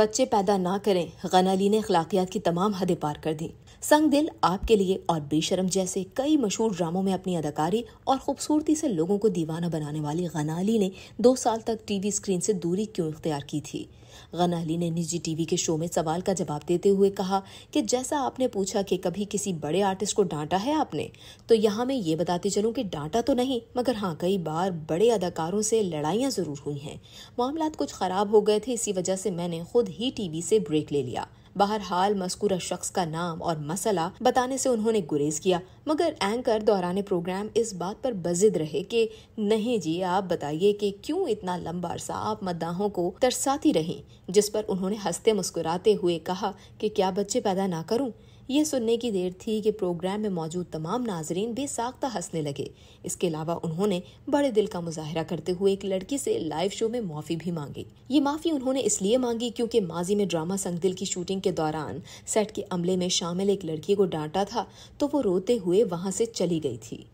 बच्चे पैदा ना करें गनाली अली ने अखलाकियात की तमाम हदें पार कर दी संग दिल आपके लिए और बेशरम जैसे कई मशहूर ड्रामों में अपनी अदाकारी और खूबसूरती से लोगों को दीवाना बनाने वाली गना अली ने दो साल तक टीवी स्क्रीन से दूरी क्यों इख्तियार की थी गना अली ने निजी टीवी के शो में सवाल का जवाब देते हुए कहा कि जैसा आपने पूछा कि कभी किसी बड़े आर्टिस्ट को डांटा है आपने तो यहाँ मैं ये बताती चलूँ कि डांटा तो नहीं मगर हाँ कई बार बड़े अदाकारों से लड़ाइयाँ ज़रूर हुई हैं मामला कुछ ख़राब हो गए थे इसी वजह से मैंने खुद ही टीवी से ब्रेक ले लिया बहरहाल मस्कुरा शख्स का नाम और मसला बताने से उन्होंने गुरेज किया मगर एंकर दौरान प्रोग्राम इस बात पर बजिद रहे कि नहीं जी आप बताइए कि क्यों इतना लंबा अरसा आप मद्दाहों को तरसाती रहीं जिस पर उन्होंने हंसते मुस्कुराते हुए कहा कि क्या बच्चे पैदा ना करूं ये सुनने की देर थी कि प्रोग्राम में मौजूद तमाम नाजरीन बेसाख्ता हंसने लगे इसके अलावा उन्होंने बड़े दिल का मुजाहरा करते हुए एक लड़की से लाइव शो में माफ़ी भी मांगी ये माफ़ी उन्होंने इसलिए मांगी क्योंकि माजी में ड्रामा संगदिल की शूटिंग के दौरान सेट के अमले में शामिल एक लड़की को डांटा था तो वो रोते हुए वहाँ से चली गई थी